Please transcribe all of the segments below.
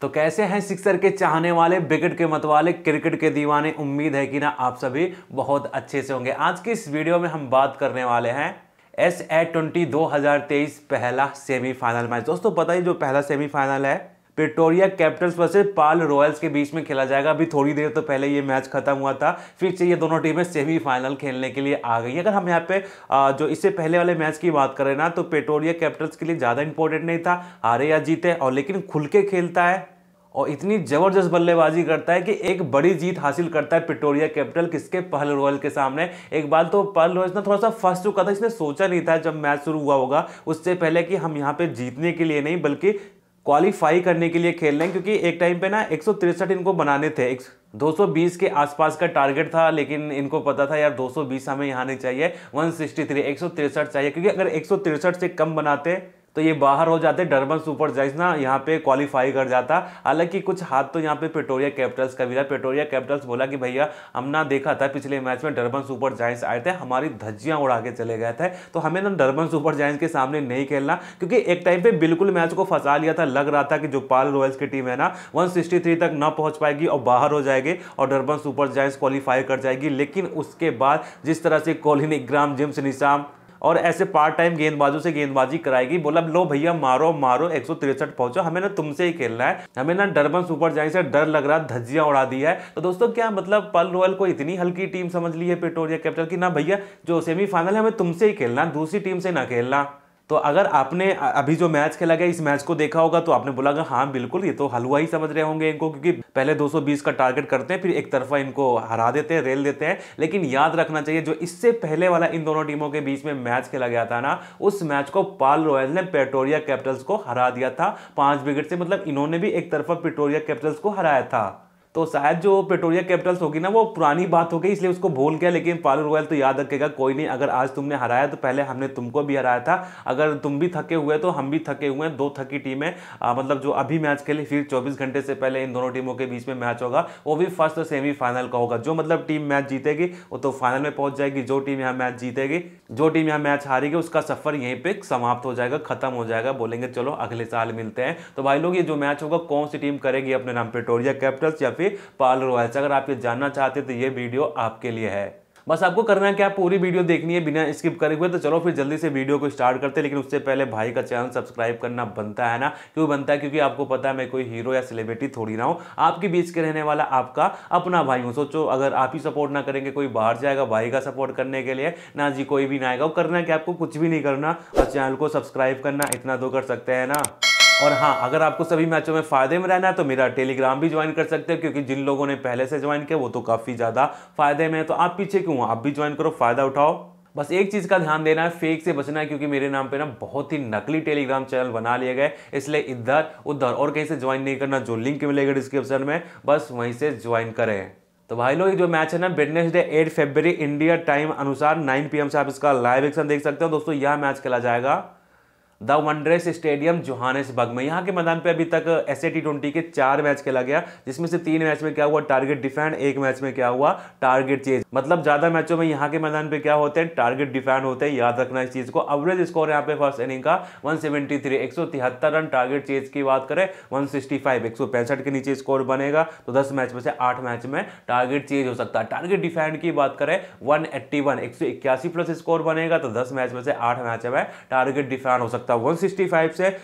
तो कैसे हैं सिक्सर के चाहने वाले विकेट के मतवाले क्रिकेट के दीवाने उम्मीद है कि ना आप सभी बहुत अच्छे से होंगे आज की इस वीडियो में हम बात करने वाले हैं एस ए ट्वेंटी दो पहला सेमीफाइनल मैच दोस्तों पता ही जो पहला सेमीफाइनल है Pretoria Capitals versus Paarl Royals के बीच में खेला जाएगा अभी थोड़ी देर तो पहले ये मैच खत्म हुआ था फिर से ये दोनों टीमें सेमीफाइनल खेलने के लिए आ गई अगर हम यहाँ पे जो इससे पहले वाले मैच की बात करें ना तो प्रिटोरिया कैपिटल्स के लिए ज़्यादा इंपॉर्टेंट नहीं था हारे या जीते और लेकिन खुल के खेलता है और इतनी ज़बरदस्त बल्लेबाजी करता है कि एक बड़ी जीत हासिल करता है पिटोरिया कैपिटल किसके पहल रॉयल के सामने एक बार तो पहल रॉयल ना थोड़ा सा फर्स्ट चुका था इसने सोचा नहीं था जब मैच शुरू हुआ होगा उससे पहले कि हम यहाँ पे जीतने के लिए नहीं बल्कि क्वालिफाई करने के लिए खेल रहे हैं क्योंकि एक टाइम पे ना एक इनको बनाने थे एक 220 के आसपास का टारगेट था लेकिन इनको पता था यार 220 हमें यहाँ नहीं चाहिए 163 एक चाहिए क्योंकि अगर एक से कम बनाते तो ये बाहर हो जाते डरबन सुपर जाइंट्स ना यहाँ पे क्वालिफाई कर जाता हालांकि कुछ हाथ तो यहाँ पे पेटोरिया कैपिटल्स का भी रहा पेटोरिया कैपिटल्स बोला कि भैया हम ना देखा था पिछले मैच में डरबन सुपर जाइंट्स आए थे हमारी धज्जियाँ उड़ा के चले गए थे तो हमें ना डरबन सुपर जाइंस के सामने नहीं खेलना क्योंकि एक टाइम पर बिल्कुल मैच को फंसा लिया था लग रहा था कि जो पाल रॉयल्स की टीम है ना वन तक न पहुँच पाएगी और बाहर हो जाएगी और डरबन सुपर जाइंट्स क्वालिफाई कर जाएगी लेकिन उसके बाद जिस तरह से कोलिनिक ग्राम जिम्स निशाम और ऐसे पार्ट टाइम गेंदबाजों से गेंदबाजी कराएगी बोला लो भैया मारो मारो एक पहुंचो हमें ना तुमसे ही खेलना है हमें ना डरबन सुपर जाए से डर लग रहा धज्जियां उड़ा दी है तो दोस्तों क्या मतलब पल रॉयल को इतनी हल्की टीम समझ ली है पेट्रोलिया कैपिटल की ना भैया जो सेमीफाइनल है हमें तुमसे ही खेलना दूसरी टीम से ना खेलना तो अगर आपने अभी जो मैच खेला गया इस मैच को देखा होगा तो आपने बोला हाँ बिल्कुल ये तो हलवा ही समझ रहे होंगे इनको क्योंकि पहले 220 का टारगेट करते हैं फिर एक तरफा इनको हरा देते हैं रेल देते हैं लेकिन याद रखना चाहिए जो इससे पहले वाला इन दोनों टीमों के बीच में मैच खेला गया था ना उस मैच को पाल रॉयल्स ने पेट्रोरिया कैपिटल्स को हरा दिया था पाँच विकेट से मतलब इन्होंने भी एक तरफा पेट्रोरिया कैपिटल्स को हराया था तो शायद जो पेट्रोलिया कैपिटल्स होगी ना वो पुरानी बात हो गई इसलिए उसको भूल गया लेकिन पालू रॉयल तो याद रखेगा कोई नहीं अगर आज तुमने हराया तो पहले हमने तुमको भी हराया था अगर तुम भी थके हुए तो हम भी थके हुए हैं दो थकी टीमें मतलब जो अभी मैच खेली फिर चौबीस घंटे से पहले इन दोनों टीमों के बीच में मैच होगा वो भी फर्स्ट और सेमीफाइनल का होगा जो मतलब टीम मैच जीतेगी वो तो फाइनल में पहुंच जाएगी जो टीम यहाँ मैच जीतेगी जो टीम यहाँ मैच हारेगी उसका सफर यहीं पर समाप्त हो जाएगा खत्म हो जाएगा बोलेंगे चलो अगले साल मिलते हैं तो भाई लोग ये जो मैच होगा कौन सी टीम करेगी अपने नाम पेटोरिया कैपिटल्स या फिर लिए पार्लर ऑयल अगर आप ये जानना चाहते हैं तो ये वीडियो आपके लिए है बस आपको करना है क्या पूरी वीडियो देखनी है बिना स्किप करे हुए तो चलो फिर जल्दी से वीडियो को स्टार्ट करते हैं लेकिन उससे पहले भाई का चैनल सब्सक्राइब करना बनता है ना क्यों बनता है क्योंकि आपको पता है मैं कोई हीरो या सेलिब्रिटी थोड़ी ना हूँ आपके बीच के रहने वाला आपका अपना भाई हूँ सोचो अगर आप ही सपोर्ट ना करेंगे कोई बाहर जाएगा भाई का सपोर्ट करने के लिए ना जी कोई भी ना आएगा वो करना है कि आपको कुछ भी नहीं करना और चैनल को सब्सक्राइब करना इतना तो कर सकते हैं ना और हाँ अगर आपको सभी मैचों में फ़ायदे में रहना है तो मेरा टेलीग्राम भी ज्वाइन कर सकते हो क्योंकि जिन लोगों ने पहले से ज्वाइन किया वो तो काफ़ी ज़्यादा फायदे में है तो आप पीछे क्यों आप भी ज्वाइन करो फ़ायदा उठाओ बस एक चीज़ का ध्यान देना है फेक से बचना है क्योंकि मेरे नाम पे ना बहुत ही नकली टेलीग्राम चैनल बना लिए गए इसलिए इधर उधर और कहीं से ज्वाइन नहीं करना जो लिंक मिलेगा डिस्क्रिप्शन में बस वहीं से ज्वाइन करें तो भाई लोग जो मैच है ना Wednesday eight Feb India time अनुसार 9 पीएम से आप इसका लाइव एक्शन देख सकते हो दोस्तों यह मैच खेला जाएगा द वनड्रेस स्टेडियम जोहानसबर्ग में यहाँ के मैदान पे अभी तक एस ए टी ट्वेंटी के चार मैच खेला गया जिसमें से तीन मैच में क्या हुआ टारगेट डिफेंड एक मैच में क्या हुआ टारगेट चेज मतलब ज्यादा मैचों में यहाँ के मैदान पे क्या होते हैं टारगेट डिफेंड होते हैं याद रखना इस चीज को एवरेज स्कोर यहाँ पे फर्स्ट इनिंग का वन सेवेंटी थ्री एक सौ तिहत्तर रन टारगेट चेज की बात करें वन सिक्सटी फाइव एक सौ पैंसठ के नीचे स्कोर बनेगा तो दस मैच में से आठ मैच में टारगेट चेज हो सकता है टारगेट डिफेंड की बात करें वन एट्टी वन एक सौ इक्यासी प्लस स्कोर बनेगा तो दस मैच में से आठ मैच में टारगेट डिफेंड हो सकता सकता 165 से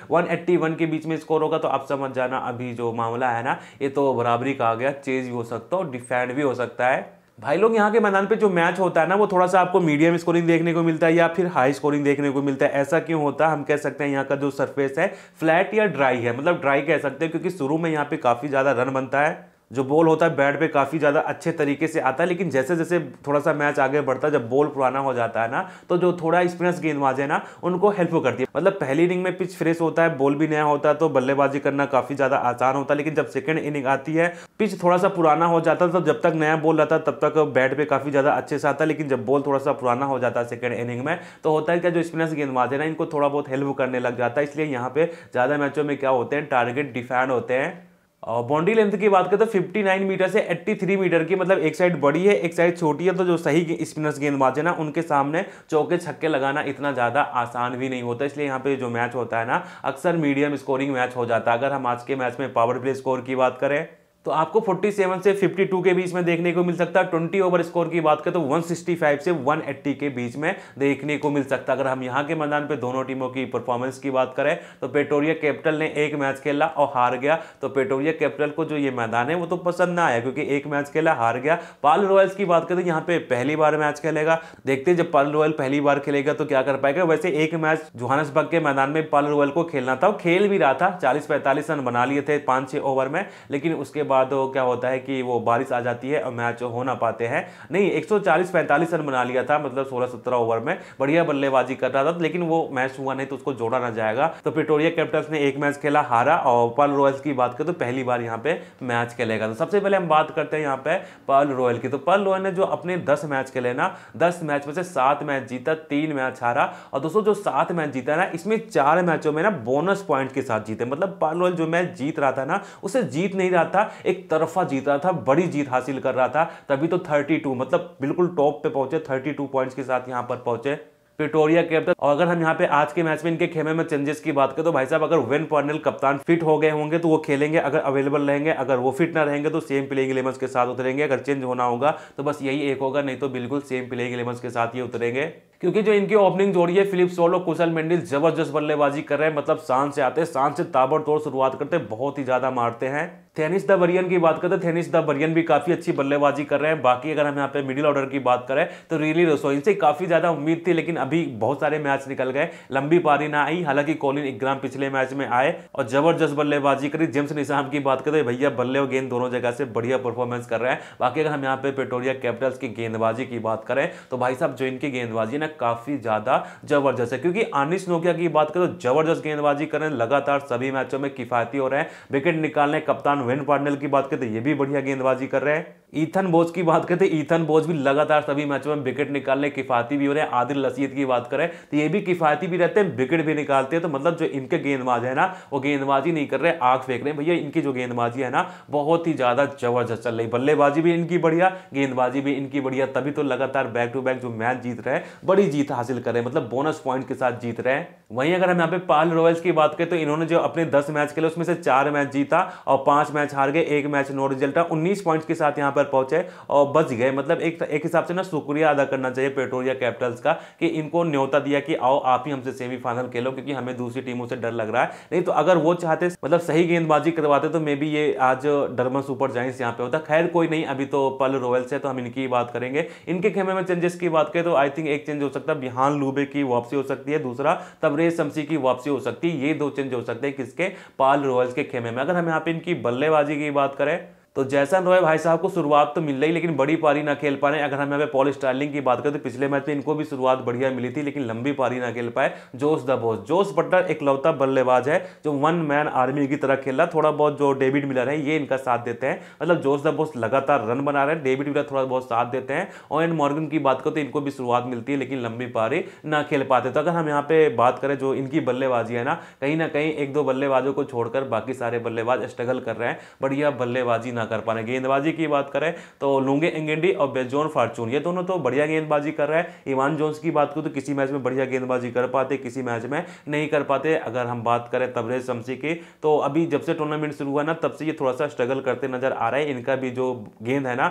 वन के बीच में स्कोर होगा तो आप समझ जाना अभी जो मामला है ना ये तो बराबरी का आ गया चेज भी हो सकता है और डिफेंड भी हो सकता है भाई लोग यहाँ के मैदान पे जो मैच होता है ना वो थोड़ा सा आपको मीडियम स्कोरिंग देखने को मिलता है या फिर हाई स्कोरिंग देखने को मिलता है ऐसा क्यों होता है हम कह सकते हैं यहाँ का जो सरफेस है फ्लैट या ड्राई है मतलब ड्राई कह सकते हैं क्योंकि शुरू में यहाँ पे काफ़ी ज़्यादा रन बनता है जो बॉल होता है बैट पे काफ़ी ज़्यादा अच्छे तरीके से आता है लेकिन जैसे जैसे थोड़ा सा मैच आगे बढ़ता है जब बॉल पुराना हो जाता है ना तो जो थोड़ा स्पिनर्स गेंदबाज है ना उनको हेल्प करती है मतलब पहली इनिंग में पिच फ्रेश होता है बॉल भी नया होता है तो बल्लेबाजी करना काफ़ी ज़्यादा आसान होता है लेकिन जब सेकेंड इनिंग आती है पिच थोड़ा सा पुराना हो जाता है तो जब तक नया बॉल रहता तब तक बैट पर काफ़ी ज़्यादा अच्छे से आता है लेकिन जब बॉल थोड़ा सा पुराना हो जाता है सेकेंड इनिंग में तो होता है क्या जो स्पिनर्स गेंदबाज है ना इनको थोड़ा बहुत हेल्प करने लग जाता है इसलिए यहाँ पे ज़्यादा मैचों में क्या होते हैं टारगेट डिफेंड होते हैं बाउंड्री लेंथ की बात करें तो 59 मीटर से 83 मीटर की मतलब एक साइड बड़ी है एक साइड छोटी है तो जो सही स्पिनर्स गेंदबाज है ना उनके सामने चौके छक्के लगाना इतना ज़्यादा आसान भी नहीं होता इसलिए यहाँ पे जो मैच होता है ना अक्सर मीडियम स्कोरिंग मैच हो जाता है अगर हम आज के मैच में पावर प्ले स्कोर की बात करें तो आपको 47 से 52 के बीच में देखने को मिल सकता है 20 ओवर स्कोर की बात करें तो 165 से 180 के बीच में देखने को मिल सकता है अगर हम यहाँ के मैदान पे दोनों टीमों की परफॉर्मेंस की बात करें तो पेट्रोलिया कैपिटल ने एक मैच खेला और हार गया तो पेटोरिया कैपिटल को जो ये मैदान है वो तो पसंद ना आया क्योंकि एक मैच खेला हार गया पाल रॉयल्स की बात करें तो यहाँ पे पहली बार मैच खेलेगा देखते जब पाल रॉयल पहली बार खेलेगा तो क्या कर पाएगा वैसे एक मैच जोहानस के मैदान में पाल रॉयल को खेलना था खेल भी रहा था चालीस पैंतालीस रन बना लिए थे पाँच छः ओवर में लेकिन उसके बाद क्या होता है कि वो बारिश आ जाती है और मैच हो ना पाते हैं नहीं 140 45 रन बना लिया था मतलब 16 17 ओवर में बढ़िया बल्लेबाजी कर रहा था लेकिन वो मैच हुआ नहीं तो उसको जोड़ा ना जाएगा तो प्रिटोरिया कैप्टन ने एक मैच खेला हारा और पर्ल रॉयल्स की बात करें तो पहली बार यहाँ पे मैच खेलेगा तो सबसे पहले हम बात करते हैं यहाँ पे पर्ल रॉयल की तो पर्ल रॉयल ने जो अपने दस मैच खेले ना दस मैच में से सात मैच जीता तीन मैच हारा और दोस्तों जो सात मैच जीता ना इसमें चार मैचों में ना बोनस पॉइंट के साथ जीते मतलब पर्ल रॉयल जो मैच जीत रहा था ना उसे जीत नहीं रहा था एक तरफा जीत रहा था बड़ी जीत हासिल कर रहा था तभी तो 32 मतलब बिल्कुल टॉप पे पहुंचे 32 पॉइंट्स के साथ यहाँ पर पहुंचे प्रिटोरिया कैप्टन और अगर हम यहाँ पे आज के मैच में इनके खेमे में चेंजेस की बात करें तो भाई साहब अगर वेन पर्नल कप्तान फिट हो गए होंगे तो वो खेलेंगे अगर अवेलेबल रहेंगे अगर वो फिट ना रहेंगे तो सेम प्लेइंग इलेवन के साथ उतरेंगे अगर चेंज होना होगा तो बस यही एक होगा नहीं तो बिल्कुल सेम प्लेइंग इलेवन के साथ ही उतरेंगे क्योंकि जो इनकी ओपनिंग जोड़ी है फिलिप सोलो कुशल मेंडिल जबरदस्त बल्लेबाजी कर रहे हैं मतलब शान से आते हैं शान से ताबड़तोड़ शुरुआत करते हैं बहुत ही ज़्यादा मारते हैं थेनिस द बरियन की बात करें तो थेनिस द बरियन भी काफ़ी अच्छी बल्लेबाजी कर रहे हैं बाकी अगर हम यहाँ पे मिडिल ऑर्डर की बात करें तो रियली रसोई इनसे काफ़ी ज़्यादा उम्मीद थी लेकिन अभी बहुत सारे मैच निकल गए लंबी पारी ना आई हालांकि कोलिन इग्राम पिछले मैच में आए और जबरदस्त बल्लेबाजी करी जेम्स निशाम की बात करें तो भैया बल्ले और गेंद दोनों जगह से बढ़िया परफॉर्मेंस कर रहे हैं बाकी अगर हम यहाँ पे पेट्रोलिया कैपिटल्स की गेंदबाजी की बात करें तो भाई साहब जो इनकी गेंदबाजी ना काफ़ी ज़्यादा जबरदस्त है क्योंकि आनिश नोकिया की बात करें तो जबरदस्त गेंदबाजी कर रहे हैं लगातार सभी मैचों में किफायती हो रहे हैं विकेट निकालने कप्तान वेन पार्डनल की बात करें तो ये भी बढ़िया गेंदबाजी कर रहे हैं ईथन बोज की बात करें तो ईथन बोज भी लगातार सभी मैचों में विकेट निकालने किफायती भी हो रहे हैं आदिल लसीद की बात करें तो ये भी किफायती भी रहते हैं विकेट भी निकालते हैं तो मतलब जो इनके गेंदबाज है ना वो गेंदबाजी नहीं कर रहे आग फेंक रहे हैं भैया इनकी जो गेंदबाजी है ना बहुत ही ज़्यादा जबरदस्त चल रही बल्लेबाजी भी इनकी बढ़िया गेंदबाजी भी इनकी बढ़िया तभी तो लगातार बैक टू बैक जो मैच जीत रहे हैं बड़ी जीत हासिल कर रहे हैं मतलब बोनस पॉइंट के साथ जीत रहे हैं वहीं अगर हम यहाँ पे पाल रॉयल्स की बात करें तो इन्होंने जो अपने दस मैच खेले उसमें से चार मैच जीता और पांच मैच हार गए एक मैच नो रिजल्ट उन्नीस पॉइंट के साथ यहाँ पर पर पहुंचे और बच गए मतलब एक एक हिसाब से ना शुक्रिया अदा करना चाहिए पेट्रोलिया कैपिटल्स का कि इनको न्योता दिया कि आओ आप ही हमसे सेमीफाइनल खेलो क्योंकि हमें दूसरी टीमों से डर लग रहा है नहीं तो अगर वो चाहते मतलब सही गेंदबाजी करवाते तो मे बी ये आज डरमन सुपर जाइंस यहाँ पे होता खैर कोई नहीं अभी तो पल रोयल्स है तो हम इनकी बात करेंगे इनके खेमे में चेंजेस की बात करें तो आई थिंक एक चेंज हो सकता है बिहान लूबे की वापसी हो सकती है दूसरा तबरेज शमसी की वापसी हो सकती है ये दो चेंज हो सकते हैं किसके पाल रोयल्स के खेमे में अगर हम यहाँ पे इनकी बल्लेबाजी की बात करें तो जैसन रॉय भाई साहब को शुरुआत तो मिल रही लेकिन बड़ी पारी ना खेल पा रहे हैं अगर हम यहाँ पे पॉल स्टार्लिंग की बात करें तो पिछले मैच में इनको भी शुरुआत बढ़िया मिली थी लेकिन लंबी पारी ना खेल पाए जोश द बोस जोश बटर इकलौता बल्लेबाज है जो वन मैन आर्मी की तरह खेल रहा थोड़ा बहुत जो डेविड मिलर है ये इनका साथ देते हैं मतलब जोश द बोस लगातार रन बना रहे हैं डेविड मिलर थोड़ा बहुत साथ देते हैं और एन मॉर्गन की बात करें तो इनको भी शुरुआत मिलती है लेकिन लंबी पारी ना खेल पाते तो अगर हम यहाँ पे बात करें जो इनकी बल्लेबाजी है ना कहीं ना कहीं एक दो बल्लेबाजों को छोड़कर बाकी सारे बल्लेबाज स्ट्रगल कर रहे हैं बढ़िया बल्लेबाजी ना ना कर पा रहे गेंदबाजी की बात करें तो लूंगे इंगेंडी और बेजोन फार्चून ये दोनों तो बढ़िया गेंदबाजी कर रहे हैं इवान जोन्स की बात करूँ तो किसी मैच में बढ़िया गेंदबाजी कर पाते किसी मैच में नहीं कर पाते अगर हम बात करें तबरेज शमसी की तो अभी जब से टूर्नामेंट शुरू हुआ ना तब से ये थोड़ा सा स्ट्रगल करते नजर आ रहे हैं इनका भी जो गेंद है ना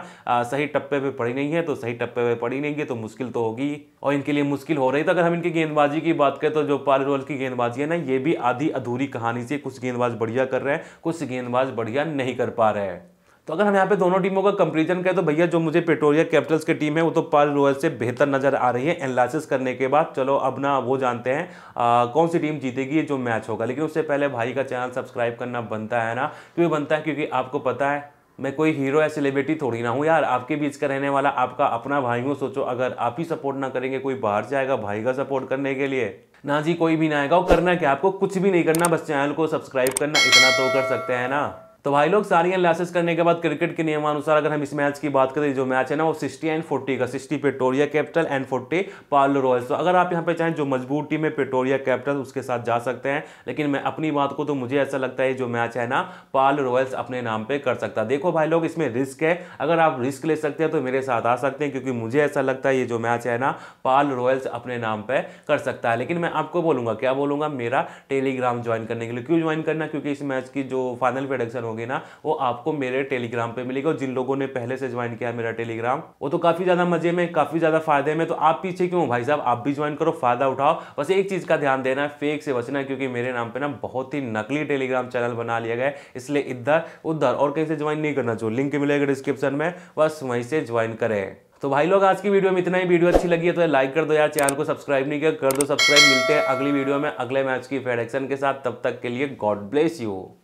सही टप्पे पर पड़ी नहीं है तो सही टप्पे पर पड़ी नहीं है तो मुश्किल तो होगी और इनके लिए मुश्किल हो रही तो अगर हम इनकी गेंदबाजी की बात करें तो जो पाल रोल की गेंदबाजी है ना ये भी आधी अधूरी कहानी से कुछ गेंदबाज बढ़िया कर रहे हैं कुछ गेंदबाज बढ़िया नहीं कर पा रहे हैं तो अगर हम यहाँ पे दोनों टीमों का कंपेरिजन करें तो भैया जो मुझे पेट्रोलिया कैपिटल्स की टीम है वो तो पर रोयल से बेहतर नजर आ रही है एनालिसिस करने के बाद चलो अब ना वो जानते हैं आ, कौन सी टीम जीतेगी जो मैच होगा लेकिन उससे पहले भाई का चैनल सब्सक्राइब करना बनता है ना क्यों तो बनता है क्योंकि आपको पता है मैं कोई हीरो या सेलिब्रिटी थोड़ी ना हूँ यार आपके बीच का रहने वाला आपका अपना भाई हूँ सोचो अगर आप ही सपोर्ट ना करेंगे कोई बाहर से आएगा भाई का सपोर्ट करने के लिए ना जी कोई भी ना आएगा और करना क्या आपको कुछ भी नहीं करना बस चैनल को सब्सक्राइब करना इतना तो कर सकते हैं ना तो भाई लोग सारी एनालिसिस करने के बाद क्रिकेट के नियमानुसार अगर हम इस मैच की बात करें जो मैच है ना वो सिक्सटी एंड फोर्टी का sixty Pretoria capital and forty Paarl Royals तो अगर आप यहाँ पे चाहें जो मजबूत टीम है पेटोरिया कैपिटल उसके साथ जा सकते हैं लेकिन मैं अपनी बात को तो मुझे ऐसा लगता है जो मैच है ना पार्लो रॉयल्स अपने नाम पर कर सकता है देखो भाई लोग इसमें रिस्क है अगर आप रिस्क ले सकते हैं तो मेरे साथ आ सकते हैं क्योंकि मुझे ऐसा लगता है ये जो मैच है ना पाल रॉयल्स अपने नाम पर कर सकता है लेकिन मैं आपको बोलूँगा क्या बोलूँगा मेरा टेलीग्राम ज्वाइन करने के लिए क्यों ज्वाइन करना क्योंकि इस मैच की जो फाइनल प्रोडक्शन होगी ना वो आपको मेरे टेलीग्राम पे मिलेगा जिन लोगों ने पहले से ज्वाइन किया है मेरा टेलीग्राम वो तो काफी ज्यादा मजे में काफी ज्यादा फायदे में तो आप पीछे क्यों भाई साहब आप भी ज्वाइन करो फायदा उठाओ बस एक चीज का ध्यान देना है फेक से बचना क्योंकि मेरे नाम पर ना बहुत ही नकली टेलीग्राम चैनल बना लिया गया है इसलिए इधर उधर और कहीं से ज्वाइन नहीं करना जो लिंक मिलेगा डिस्क्रिप्शन में बस वहीं से ज्वाइन करें तो भाई लोग आज की वीडियो में इतना ही वीडियो अच्छी लगी है तो लाइक कर दो यार चैनल को सब्सक्राइब नहीं किया कर दो सब्सक्राइब मिलते हैं अगली वीडियो में अगले मैच की फेडेक्शन के साथ तब तक के लिए गॉड ब्लेस यू